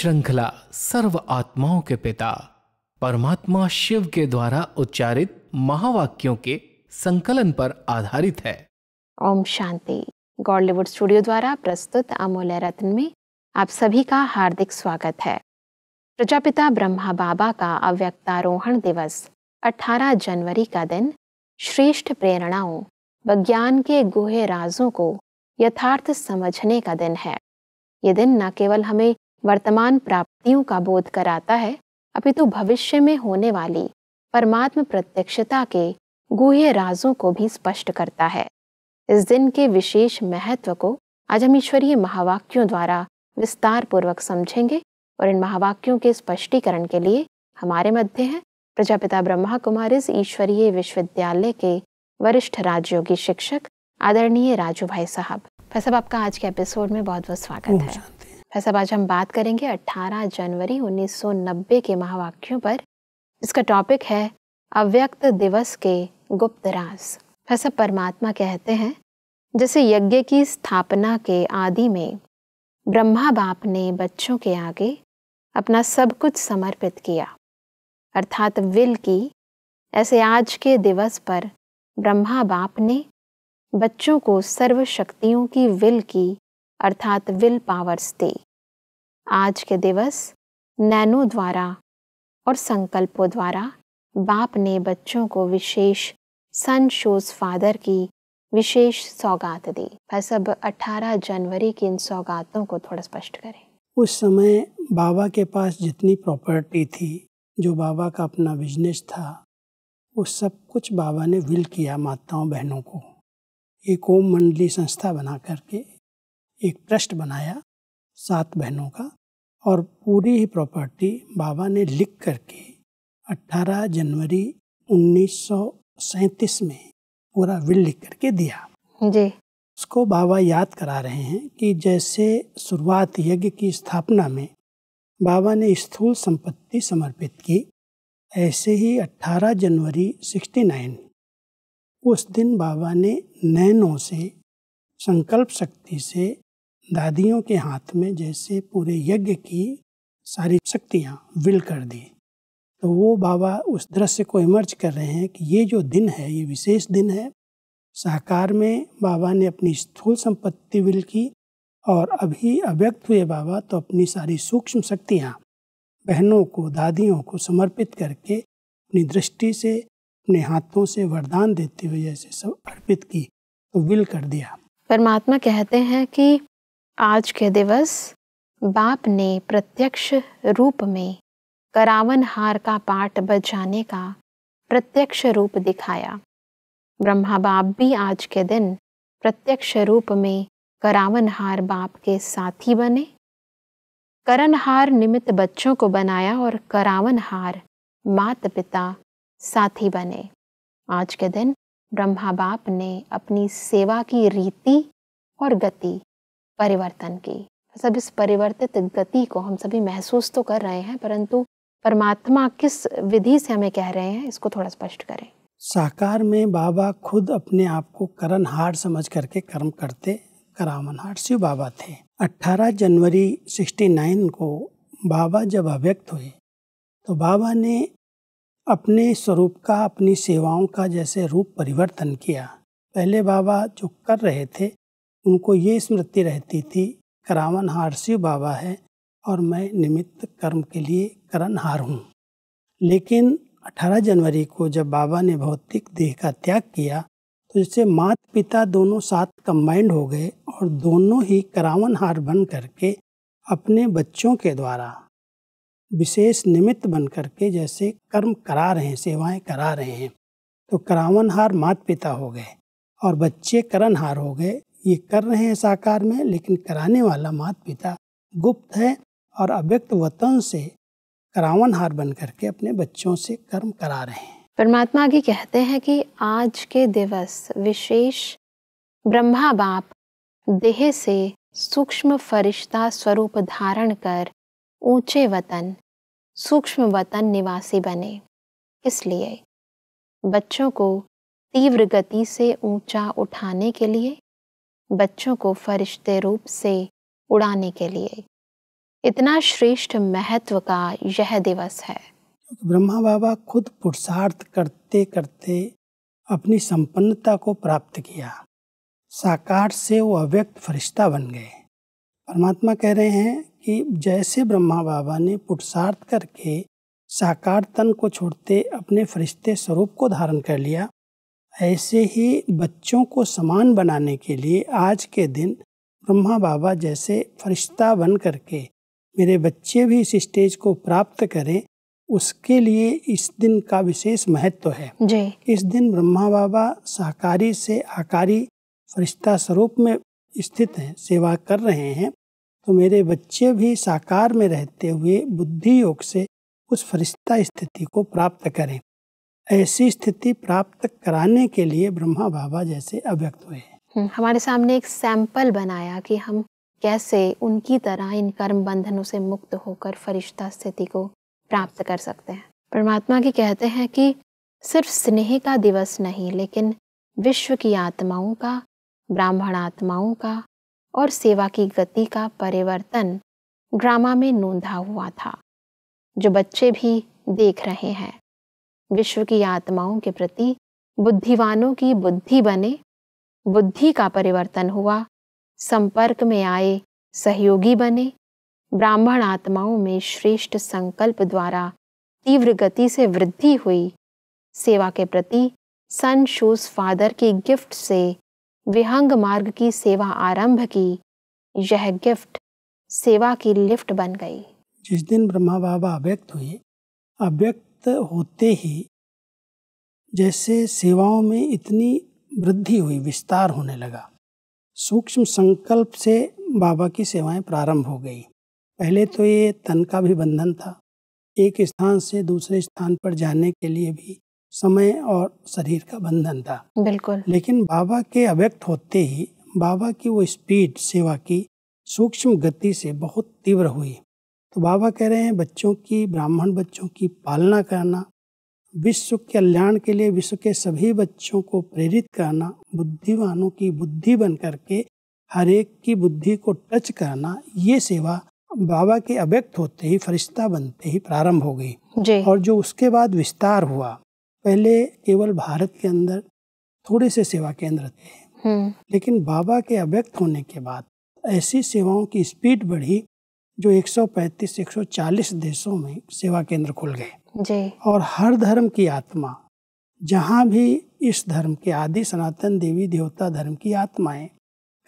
श्रृंखला सर्व आत्माओं के पिता परमात्मा शिव के द्वारा उच्चारित महावाक्यों के संकलन पर आधारित है ओम शांति गॉलीवुड स्टूडियो द्वारा प्रस्तुत अमूल्य रत्न में आप सभी का हार्दिक स्वागत है प्रजापिता ब्रह्मा बाबा का अव्यक्तारोहण दिवस 18 जनवरी का दिन श्रेष्ठ प्रेरणाओं व ज्ञान के गुहे राजों को यथार्थ समझने का दिन है ये दिन न केवल हमें वर्तमान प्राप्तियों का बोध कराता है अपितु भविष्य में होने वाली परमात्म प्रत्यक्षता के गुह्य राजों को भी स्पष्ट करता है इस दिन के विशेष महत्व को आज हम ईश्वरीय महावाक्यों द्वारा विस्तार पूर्वक समझेंगे और इन महावाक्यों के स्पष्टीकरण के लिए हमारे मध्य हैं प्रजापिता ब्रह्मा कुमार इस ईश्वरीय विश्वविद्यालय के वरिष्ठ राजयोगी शिक्षक आदरणीय राजू भाई साहब भाई साहब आपका आज के एपिसोड में बहुत बहुत स्वागत है भाई साहब आज हम बात करेंगे 18 जनवरी 1990 के महावाक्यों पर इसका टॉपिक है अव्यक्त दिवस के गुप्त राज भाई परमात्मा कहते हैं जैसे यज्ञ की स्थापना के आदि में ब्रह्मा बाप ने बच्चों के आगे अपना सब कुछ समर्पित किया अर्थात विल की ऐसे आज के दिवस पर ब्रह्मा बाप ने बच्चों को सर्व शक्तियों की विल की अर्थात विल पावर्स डे आज के दिवस नैनो द्वारा और संकल्पों द्वारा बाप ने बच्चों को विशेष सन शोज फादर की विशेष सौगात दी बस अब 18 जनवरी की इन सौगातों को थोड़ा स्पष्ट करें उस समय बाबा के पास जितनी प्रॉपर्टी थी जो बाबा का अपना बिजनेस था वो सब कुछ बाबा ने विल किया माताओं बहनों को एक ओम मंडली संस्था बना करके एक ट्रस्ट बनाया सात बहनों का और पूरी ही प्रॉपर्टी बाबा ने लिख करके 18 जनवरी उन्नीस में पूरा विल लिख करके दिया जी उसको बाबा याद करा रहे हैं कि जैसे शुरुआत यज्ञ की स्थापना में बाबा ने स्थूल संपत्ति समर्पित की ऐसे ही 18 जनवरी 69 उस दिन बाबा ने नैनों से संकल्प शक्ति से दादियों के हाथ में जैसे पूरे यज्ञ की सारी शक्तियाँ विल कर दी तो वो बाबा उस दृश्य को इमर्ज कर रहे हैं कि ये जो दिन है ये विशेष दिन है साकार में बाबा ने अपनी स्थूल संपत्ति विल की और अभी अव्यक्त हुए बाबा तो अपनी सारी सूक्ष्म शक्तियाँ बहनों को दादियों को समर्पित करके अपनी दृष्टि से अपने हाथों से वरदान देते हुए जैसे सब अर्पित की तो विल कर दिया परमात्मा कहते हैं कि आज के दिवस बाप ने प्रत्यक्ष रूप में करावन हार का पाठ बजाने का प्रत्यक्ष रूप दिखाया ब्रह्मा बाप भी आज के दिन प्रत्यक्ष रूप में करावन हार बाप के साथी बने हार निमित्त बच्चों को बनाया और करावन हार माता पिता साथी बने आज के दिन ब्रह्मा बाप ने अपनी सेवा की रीति और गति परिवर्तन की सब इस परिवर्तित गति को हम सभी महसूस तो कर रहे हैं परंतु परमात्मा किस विधि से हमें कह रहे हैं इसको थोड़ा स्पष्ट करें साकार में बाबा खुद अपने आप को करण हार समझ करके कर्म करते करामन हार शिव बाबा थे 18 जनवरी 69 को बाबा जब अव्यक्त हुए तो बाबा ने अपने स्वरूप का अपनी सेवाओं का जैसे रूप परिवर्तन किया पहले बाबा जो कर रहे थे उनको ये स्मृति रहती थी करावन हार शिव बाबा है और मैं निमित्त कर्म के लिए करणहार हूँ लेकिन 18 जनवरी को जब बाबा ने भौतिक देह का त्याग किया तो इससे मात पिता दोनों साथ कंबाइंड हो गए और दोनों ही करावन हार बन करके अपने बच्चों के द्वारा विशेष निमित्त बन करके जैसे कर्म करा रहे हैं सेवाएं करा रहे हैं तो करावन हार मात पिता हो गए और बच्चे करणहार हो गए ये कर रहे हैं साकार में लेकिन कराने वाला मात पिता गुप्त है और अव्यक्त वतन से हार बन करके अपने बच्चों से कर्म करा रहे हैं परमात्मा की कहते हैं कि आज के दिवस विशेष ब्रह्मा बाप देह से सूक्ष्म फरिश्ता स्वरूप धारण कर ऊंचे वतन सूक्ष्म वतन निवासी बने इसलिए बच्चों को तीव्र गति से ऊंचा उठाने के लिए बच्चों को फरिश्ते रूप से उड़ाने के लिए इतना श्रेष्ठ महत्व का यह दिवस है ब्रह्मा बाबा खुद पुरुषार्थ करते करते अपनी संपन्नता को प्राप्त किया साकार से वो अव्यक्त फरिश्ता बन गए परमात्मा कह रहे हैं कि जैसे ब्रह्मा बाबा ने पुरुषार्थ करके साकार तन को छोड़ते अपने फरिश्ते स्वरूप को धारण कर लिया ऐसे ही बच्चों को समान बनाने के लिए आज के दिन ब्रह्मा बाबा जैसे फरिश्ता बन करके मेरे बच्चे भी इस स्टेज को प्राप्त करें उसके लिए इस दिन का विशेष महत्व तो है जी। इस दिन ब्रह्मा बाबा सहकारी से आकारी फरिश्ता स्वरूप में स्थित हैं सेवा कर रहे हैं तो मेरे बच्चे भी साकार में रहते हुए बुद्धि योग से उस फरिश्ता स्थिति को प्राप्त करें ऐसी स्थिति प्राप्त कराने के लिए ब्रह्मा बाबा जैसे अव्यक्त हुए हम्म, हमारे सामने एक सैंपल बनाया कि हम कैसे उनकी तरह इन कर्म बंधनों से मुक्त होकर फरिश्ता स्थिति को प्राप्त कर सकते हैं परमात्मा की कहते हैं कि सिर्फ स्नेह का दिवस नहीं लेकिन विश्व की आत्माओं का ब्राह्मण आत्माओं का और सेवा की गति का परिवर्तन ड्रामा में नोंधा हुआ था जो बच्चे भी देख रहे हैं विश्व की आत्माओं के प्रति बुद्धिवानों की बुद्धि बने बुद्धि का परिवर्तन हुआ संपर्क में आए सहयोगी बने ब्राह्मण आत्माओं में श्रेष्ठ संकल्प द्वारा तीव्र गति से वृद्धि हुई सेवा के प्रति सन शूज फादर की गिफ्ट से विहंग मार्ग की सेवा आरंभ की यह गिफ्ट सेवा की लिफ्ट बन गई जिस दिन ब्रह्मा बाबा अव्यक्त हुए अव्यक्त निवृत्त होते ही जैसे सेवाओं में इतनी वृद्धि हुई विस्तार होने लगा सूक्ष्म संकल्प से बाबा की सेवाएं प्रारंभ हो गई पहले तो ये तन का भी बंधन था एक स्थान से दूसरे स्थान पर जाने के लिए भी समय और शरीर का बंधन था बिल्कुल लेकिन बाबा के अव्यक्त होते ही बाबा की वो स्पीड सेवा की सूक्ष्म गति से बहुत तीव्र हुई तो बाबा कह रहे हैं बच्चों की ब्राह्मण बच्चों की पालना करना विश्व कल्याण के लिए विश्व के सभी बच्चों को प्रेरित करना बुद्धिमानों की बुद्धि बन करके हर एक की बुद्धि को टच करना ये सेवा बाबा के अव्यक्त होते ही फरिश्ता बनते ही प्रारंभ हो गई और जो उसके बाद विस्तार हुआ पहले केवल भारत के अंदर थोड़े से सेवा केंद्र थे हम्म। लेकिन बाबा के अव्यक्त होने के बाद ऐसी सेवाओं की स्पीड बढ़ी जो 135 140 देशों में सेवा केंद्र खुल गए जी और हर धर्म की आत्मा जहाँ भी इस धर्म के आदि सनातन देवी देवता धर्म की आत्माएं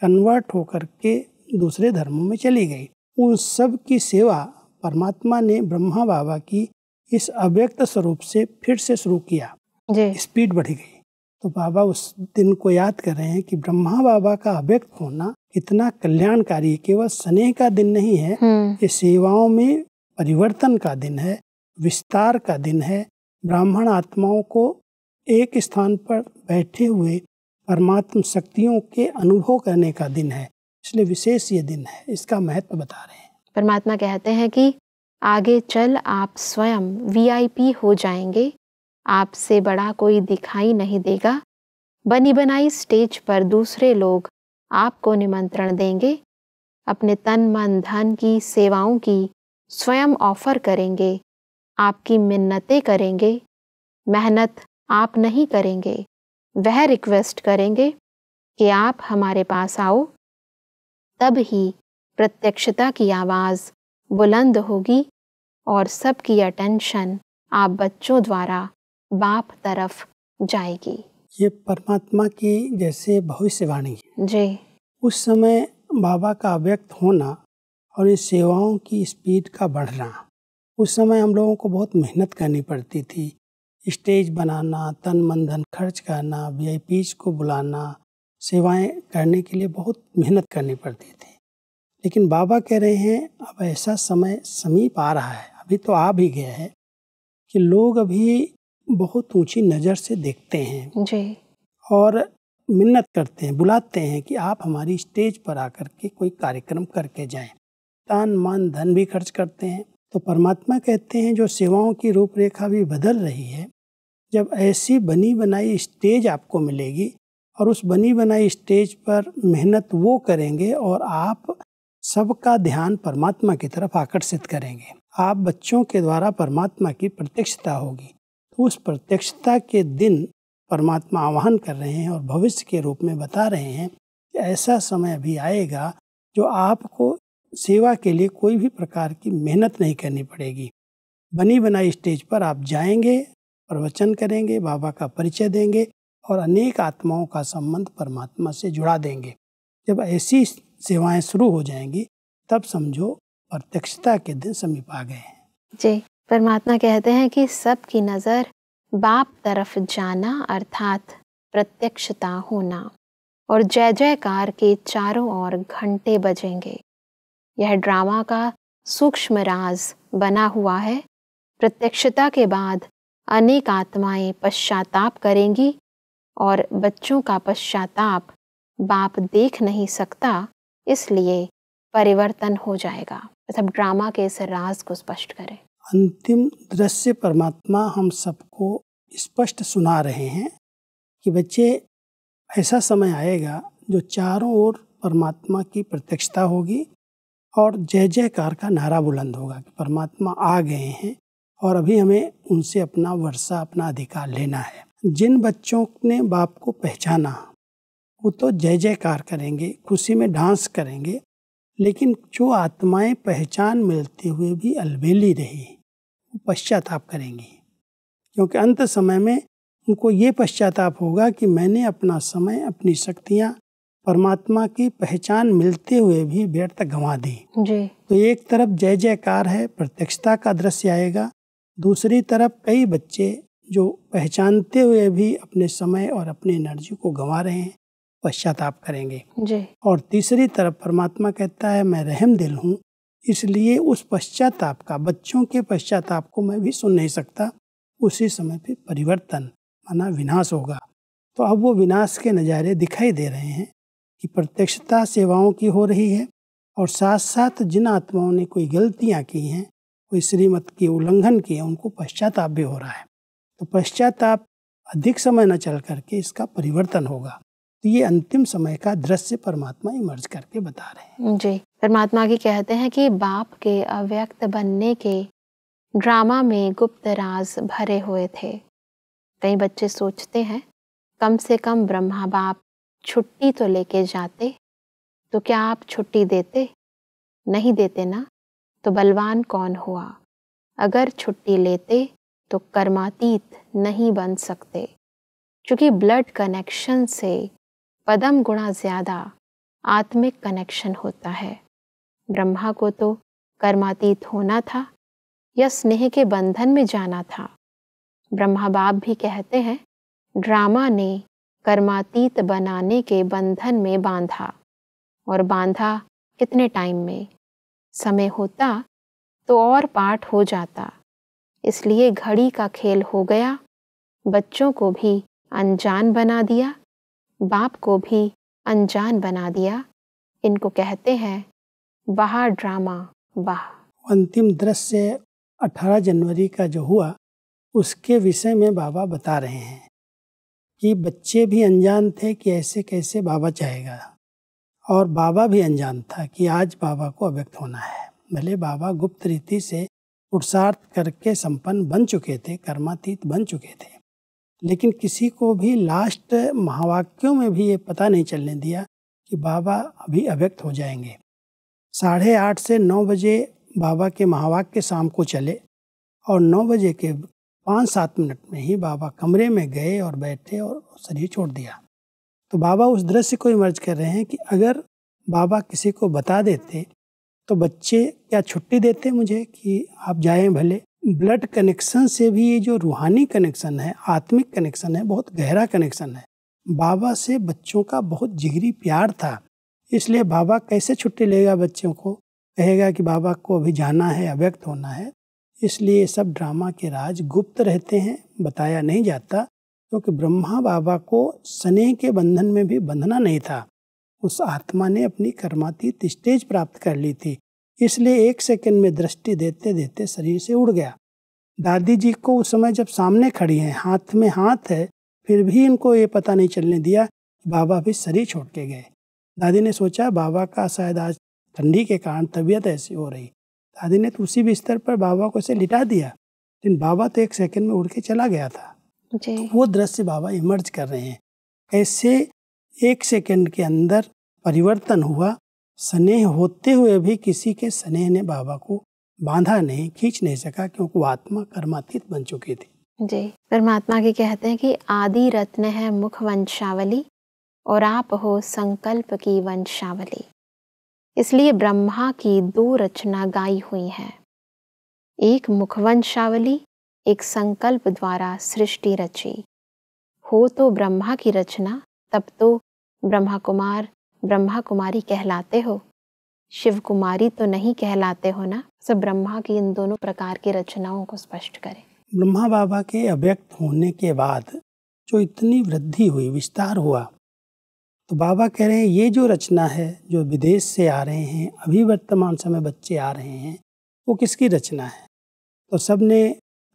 कन्वर्ट होकर के दूसरे धर्मों में चली गई उन सब की सेवा परमात्मा ने ब्रह्मा बाबा की इस अव्यक्त स्वरूप से फिर से शुरू किया स्पीड बढ़ी गई तो बाबा उस दिन को याद कर रहे हैं कि ब्रह्मा बाबा का अव्यक्त होना इतना कल्याणकारी केवल स्नेह का दिन नहीं है हम्म। ये सेवाओं में परिवर्तन का दिन है विस्तार का दिन है ब्राह्मण आत्माओं को एक स्थान पर बैठे हुए परमात्म शक्तियों के अनुभव करने का दिन है इसलिए विशेष ये दिन है इसका महत्व बता रहे हैं परमात्मा कहते हैं कि आगे चल आप स्वयं वीआईपी हो जाएंगे आपसे बड़ा कोई दिखाई नहीं देगा बनी बनाई स्टेज पर दूसरे लोग आपको निमंत्रण देंगे अपने तन मन धन की सेवाओं की स्वयं ऑफर करेंगे आपकी मिन्नतें करेंगे मेहनत आप नहीं करेंगे वह रिक्वेस्ट करेंगे कि आप हमारे पास आओ तब ही प्रत्यक्षता की आवाज़ बुलंद होगी और सबकी अटेंशन आप बच्चों द्वारा बाप तरफ जाएगी ये परमात्मा की जैसे भविष्यवाणी है जी उस समय बाबा का व्यक्त होना और इन सेवाओं की स्पीड का बढ़ना उस समय हम लोगों को बहुत मेहनत करनी पड़ती थी स्टेज बनाना तन मन धन खर्च करना वी को बुलाना सेवाएं करने के लिए बहुत मेहनत करनी पड़ती थी लेकिन बाबा कह रहे हैं अब ऐसा समय समीप आ रहा है अभी तो आ भी गया है कि लोग अभी बहुत ऊंची नज़र से देखते हैं जी और मिन्नत करते हैं बुलाते हैं कि आप हमारी स्टेज पर आकर के कोई कार्यक्रम करके जाएं तान मान धन भी खर्च करते हैं तो परमात्मा कहते हैं जो सेवाओं की रूपरेखा भी बदल रही है जब ऐसी बनी बनाई स्टेज आपको मिलेगी और उस बनी बनाई स्टेज पर मेहनत वो करेंगे और आप सबका ध्यान परमात्मा की तरफ आकर्षित करेंगे आप बच्चों के द्वारा परमात्मा की प्रत्यक्षता होगी तो उस प्रत्यक्षता के दिन परमात्मा आह्वान कर रहे हैं और भविष्य के रूप में बता रहे हैं कि ऐसा समय भी आएगा जो आपको सेवा के लिए कोई भी प्रकार की मेहनत नहीं करनी पड़ेगी बनी बनाई स्टेज पर आप जाएंगे प्रवचन करेंगे बाबा का परिचय देंगे और अनेक आत्माओं का संबंध परमात्मा से जुड़ा देंगे जब ऐसी सेवाएं शुरू हो जाएंगी तब समझो प्रत्यक्षता के दिन समीप आ गए हैं जी परमात्मा कहते हैं कि सबकी नज़र बाप तरफ जाना अर्थात प्रत्यक्षता होना और जय जयकार के चारों ओर घंटे बजेंगे यह ड्रामा का सूक्ष्म राज बना हुआ है प्रत्यक्षता के बाद अनेक आत्माएं पश्चाताप करेंगी और बच्चों का पश्चाताप बाप देख नहीं सकता इसलिए परिवर्तन हो जाएगा मतलब ड्रामा के इस राज को स्पष्ट करें अंतिम दृश्य परमात्मा हम सबको स्पष्ट सुना रहे हैं कि बच्चे ऐसा समय आएगा जो चारों ओर परमात्मा की प्रत्यक्षता होगी और जय जयकार का नारा बुलंद होगा कि परमात्मा आ गए हैं और अभी हमें उनसे अपना वर्षा अपना अधिकार लेना है जिन बच्चों ने बाप को पहचाना वो तो जय जयकार करेंगे खुशी में डांस करेंगे लेकिन जो आत्माएं पहचान मिलते हुए भी अलबेली रही वो पश्चाताप करेंगी क्योंकि अंत समय में उनको ये पश्चाताप होगा कि मैंने अपना समय अपनी शक्तियाँ परमात्मा की पहचान मिलते हुए भी व्यर्थ गंवा दी जी। तो एक तरफ जय जयकार है प्रत्यक्षता का दृश्य आएगा दूसरी तरफ कई बच्चे जो पहचानते हुए भी अपने समय और अपनी एनर्जी को गंवा रहे हैं पश्चाताप करेंगे जी और तीसरी तरफ परमात्मा कहता है मैं रहम दिल हूँ इसलिए उस पश्चाताप का बच्चों के पश्चाताप को मैं भी सुन नहीं सकता उसी समय पे परिवर्तन माना विनाश होगा तो अब वो विनाश के नज़ारे दिखाई दे रहे हैं कि प्रत्यक्षता सेवाओं की हो रही है और साथ साथ जिन आत्माओं ने कोई गलतियाँ की हैं कोई श्रीमत के उल्लंघन किए उनको पश्चाताप भी हो रहा है तो पश्चाताप अधिक समय न चल करके इसका परिवर्तन होगा तो ये अंतिम समय का दृश्य परमात्मा इमर्ज करके बता रहे हैं जी परमात्मा की कहते हैं कि बाप के अव्यक्त बनने के ड्रामा में गुप्त राज भरे हुए थे कई बच्चे सोचते हैं कम से कम ब्रह्मा बाप छुट्टी तो लेके जाते तो क्या आप छुट्टी देते नहीं देते ना तो बलवान कौन हुआ अगर छुट्टी लेते तो कर्मातीत नहीं बन सकते क्योंकि ब्लड कनेक्शन से पदम गुणा ज्यादा आत्मिक कनेक्शन होता है ब्रह्मा को तो कर्मातीत होना था या स्नेह के बंधन में जाना था ब्रह्मा बाप भी कहते हैं ड्रामा ने कर्मातीत बनाने के बंधन में बांधा और बांधा कितने टाइम में समय होता तो और पाठ हो जाता इसलिए घड़ी का खेल हो गया बच्चों को भी अनजान बना दिया बाप को भी अनजान बना दिया इनको कहते हैं बाहर ड्रामा बाह अंतिम दृश्य 18 जनवरी का जो हुआ उसके विषय में बाबा बता रहे हैं कि बच्चे भी अनजान थे कि ऐसे कैसे बाबा चाहेगा और बाबा भी अनजान था कि आज बाबा को अव्यक्त होना है भले बाबा गुप्त रीति से पुरुषार्थ करके संपन्न बन चुके थे कर्मातीत बन चुके थे लेकिन किसी को भी लास्ट महावाक्यों में भी ये पता नहीं चलने दिया कि बाबा अभी अव्यक्त हो जाएंगे साढ़े आठ से नौ बजे बाबा के महावाक्य शाम को चले और नौ बजे के पाँच सात मिनट में ही बाबा कमरे में गए और बैठे और शरीर छोड़ दिया तो बाबा उस दृश्य को इमर्ज कर रहे हैं कि अगर बाबा किसी को बता देते तो बच्चे क्या छुट्टी देते मुझे कि आप जाएं भले ब्लड कनेक्शन से भी ये जो रूहानी कनेक्शन है आत्मिक कनेक्शन है बहुत गहरा कनेक्शन है बाबा से बच्चों का बहुत जिगरी प्यार था इसलिए बाबा कैसे छुट्टी लेगा बच्चों को कहेगा कि बाबा को अभी जाना है अव्यक्त होना है इसलिए सब ड्रामा के राज गुप्त रहते हैं बताया नहीं जाता क्योंकि तो ब्रह्मा बाबा को स्नेह के बंधन में भी बंधना नहीं था उस आत्मा ने अपनी कर्मातीत स्टेज प्राप्त कर ली थी इसलिए एक सेकंड में दृष्टि देते देते शरीर से उड़ गया दादी जी को उस समय जब सामने खड़ी हैं हाथ में हाथ है फिर भी इनको ये पता नहीं चलने दिया बाबा भी शरीर छोड़ के गए दादी ने सोचा बाबा का शायद आज ठंडी के कारण तबीयत ऐसी हो रही दादी ने तो उसी बिस्तर पर बाबा को इसे लिटा दिया लेकिन बाबा तो एक सेकंड में उड़ के चला गया था तो वो दृश्य बाबा इमर्ज कर रहे हैं ऐसे एक सेकंड के अंदर परिवर्तन हुआ स्नेह होते हुए भी किसी के स्नेह ने बाबा को बांधा नहीं खींच नहीं सका क्योंकि वो आत्मा कर्मातीत बन चुकी थी जी परमात्मा के कहते हैं कि आदि रत्न है मुख वंशावली और आप हो संकल्प की वंशावली इसलिए ब्रह्मा की दो रचना गाई हुई है एक मुखवंशावली एक संकल्प द्वारा सृष्टि रची हो तो ब्रह्मा की रचना तब तो ब्रह्मा कुमार ब्रह्मा कुमारी कहलाते हो शिव कुमारी तो नहीं कहलाते हो ना सब ब्रह्मा की इन दोनों प्रकार की रचनाओं को स्पष्ट करें ब्रह्मा बाबा के अव्यक्त होने के बाद जो इतनी वृद्धि हुई विस्तार हुआ तो बाबा कह रहे हैं ये जो रचना है जो विदेश से आ रहे हैं अभी वर्तमान समय बच्चे आ रहे हैं वो किसकी रचना है तो सब ने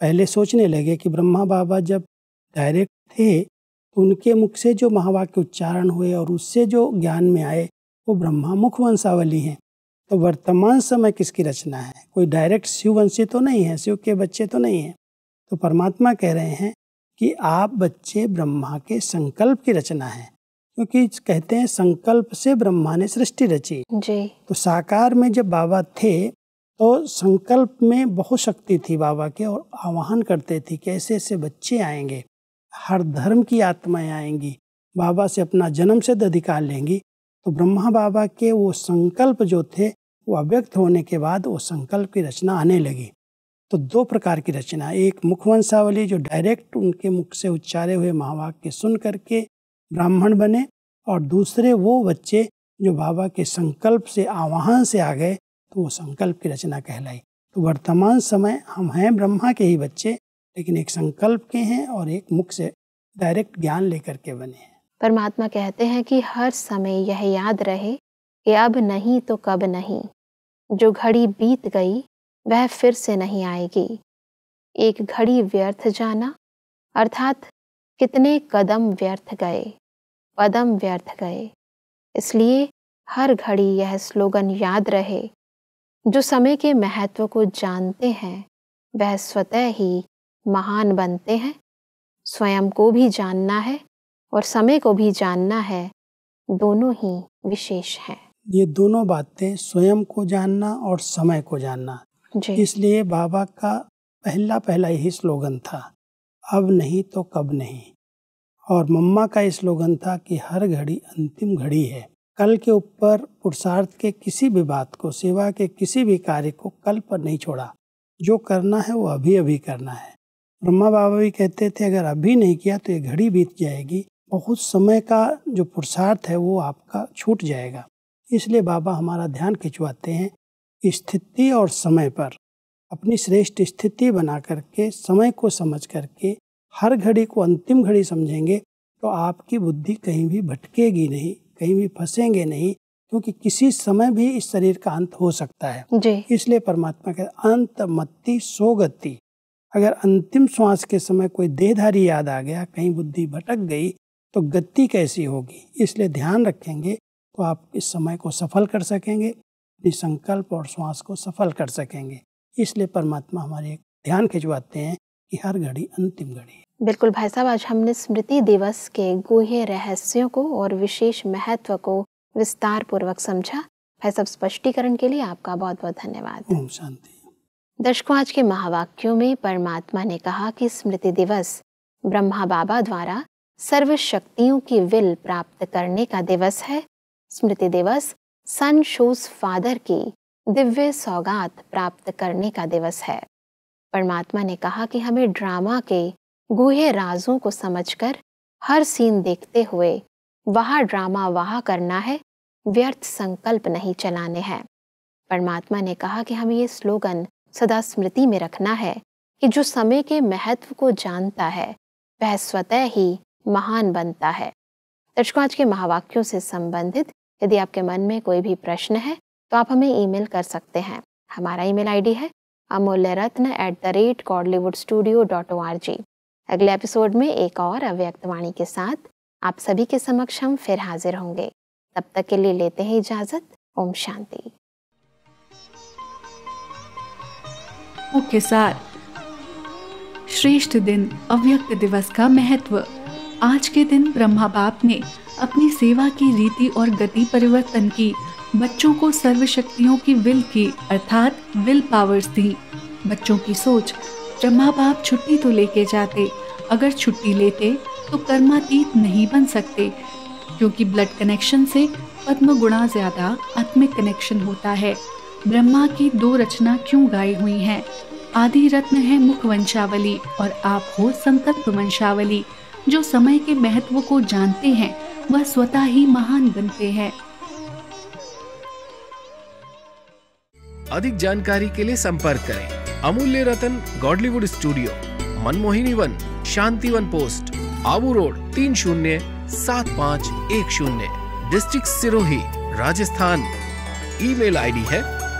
पहले सोचने लगे कि ब्रह्मा बाबा जब डायरेक्ट थे उनके मुख से जो महावाक्य उच्चारण हुए और उससे जो ज्ञान में आए वो ब्रह्मा मुख वंशावली हैं तो वर्तमान समय किसकी रचना है कोई डायरेक्ट शिव वंशी तो नहीं है शिव के बच्चे तो नहीं हैं तो परमात्मा कह रहे हैं कि आप बच्चे ब्रह्मा के संकल्प की रचना है क्योंकि कहते हैं संकल्प से ब्रह्मा ने सृष्टि रची जी तो साकार में जब बाबा थे तो संकल्प में बहुत शक्ति थी बाबा के और आह्वान करते थे कि ऐसे ऐसे बच्चे आएंगे हर धर्म की आत्माएं आएंगी बाबा से अपना जन्म सिद्ध अधिकार लेंगी तो ब्रह्मा बाबा के वो संकल्प जो थे वो अव्यक्त होने के बाद वो संकल्प की रचना आने लगी तो दो प्रकार की रचना एक मुखवंशावली जो डायरेक्ट उनके मुख से उच्चारे हुए महावाक्य सुन करके ब्राह्मण बने और दूसरे वो बच्चे जो बाबा के संकल्प से आवाहन से आ गए तो वो संकल्प की रचना कहलाई तो वर्तमान समय हम हैं ब्रह्मा के ही बच्चे लेकिन एक संकल्प के हैं और एक मुख से डायरेक्ट ज्ञान लेकर के बने हैं परमात्मा कहते हैं कि हर समय यह याद रहे कि अब नहीं तो कब नहीं जो घड़ी बीत गई वह फिर से नहीं आएगी एक घड़ी व्यर्थ जाना अर्थात कितने कदम व्यर्थ गए पदम व्यर्थ गए इसलिए हर घड़ी यह स्लोगन याद रहे जो समय के महत्व को जानते हैं वह स्वतः ही महान बनते हैं स्वयं को भी जानना है और समय को भी जानना है दोनों ही विशेष हैं ये दोनों बातें स्वयं को जानना और समय को जानना इसलिए बाबा का पहला पहला यही स्लोगन था अब नहीं तो कब नहीं और मम्मा का स्लोगन था कि हर घड़ी अंतिम घड़ी है कल के ऊपर पुरुषार्थ के किसी भी बात को सेवा के किसी भी कार्य को कल पर नहीं छोड़ा जो करना है वो अभी अभी करना है ब्रह्मा बाबा भी कहते थे अगर अभी नहीं किया तो ये घड़ी बीत जाएगी बहुत समय का जो पुरुषार्थ है वो आपका छूट जाएगा इसलिए बाबा हमारा ध्यान खिंचवाते हैं स्थिति और समय पर अपनी श्रेष्ठ स्थिति बना करके समय को समझ करके हर घड़ी को अंतिम घड़ी समझेंगे तो आपकी बुद्धि कहीं भी भटकेगी नहीं कहीं भी फंसेंगे नहीं क्योंकि किसी समय भी इस शरीर का अंत हो सकता है इसलिए परमात्मा के अंत मत्ति सोगति अगर अंतिम श्वास के समय कोई देहधारी याद आ गया कहीं बुद्धि भटक गई तो गति कैसी होगी इसलिए ध्यान रखेंगे तो आप इस समय को सफल कर सकेंगे अपनी संकल्प और श्वास को सफल कर सकेंगे इसलिए परमात्मा हमारे ध्यान खिंचवाते हैं कि हर घड़ी अंतिम घड़ी बिल्कुल भाई साहब आज हमने स्मृति दिवस के गुहे रहस्यों को और विशेष महत्व को विस्तार पूर्वक समझा भाई साहब स्पष्टीकरण के लिए आपका बहुत बहुत धन्यवाद शांति दर्शकों आज के महावाक्यों में परमात्मा ने कहा कि स्मृति दिवस ब्रह्मा बाबा द्वारा सर्व शक्तियों की विल प्राप्त करने का दिवस है स्मृति दिवस सन शोज फादर की दिव्य सौगात प्राप्त करने का दिवस है परमात्मा ने कहा कि हमें ड्रामा के गुहे राजों को समझकर हर सीन देखते हुए वहाँ ड्रामा वहाँ करना है व्यर्थ संकल्प नहीं चलाने हैं परमात्मा ने कहा कि हमें ये स्लोगन सदा स्मृति में रखना है कि जो समय के महत्व को जानता है वह स्वतः ही महान बनता है दर्शकों आज के महावाक्यों से संबंधित यदि आपके मन में कोई भी प्रश्न है तो आप हमें ईमेल कर सकते हैं हमारा ईमेल आईडी है Amulya Ratna at the rate Godlywood studio dot O R G अगले एपिसोड में एक और अव्यक्तवाणी के साथ आप सभी के समक्ष हम फिर हाजिर होंगे तब तक के लिए लेते हैं इजाज़त ओम शांति मुख्य सार श्रेष्ठ दिन अव्यक्त दिवस का महत्व आज के दिन ब्रह्मा बाप ने अपनी सेवा की रीति और गति परिवर्तन की बच्चों को सर्वशक्तियों की विल की अर्थात विल पावर्स दी बच्चों की सोच ब्रह्मा बाप छुट्टी तो लेके जाते अगर छुट्टी लेते तो कर्मातीत नहीं बन सकते क्योंकि ब्लड कनेक्शन से पद्म गुणा ज़्यादा आत्मिक कनेक्शन होता है ब्रह्मा की दो रचना क्यों गाई हुई हैं आदि रत्न है मुख वंशावली और आप हो संकल्प वंशावली जो समय के महत्व को जानते हैं वह स्वतः ही महान बनते हैं अधिक जानकारी के लिए संपर्क करें Amulya Ratan Godlywood studio Manmohini Van Shanti Van post Abu road तीन शून्य सात पाँच एक शून्य district Sirohi Rajasthan email ID है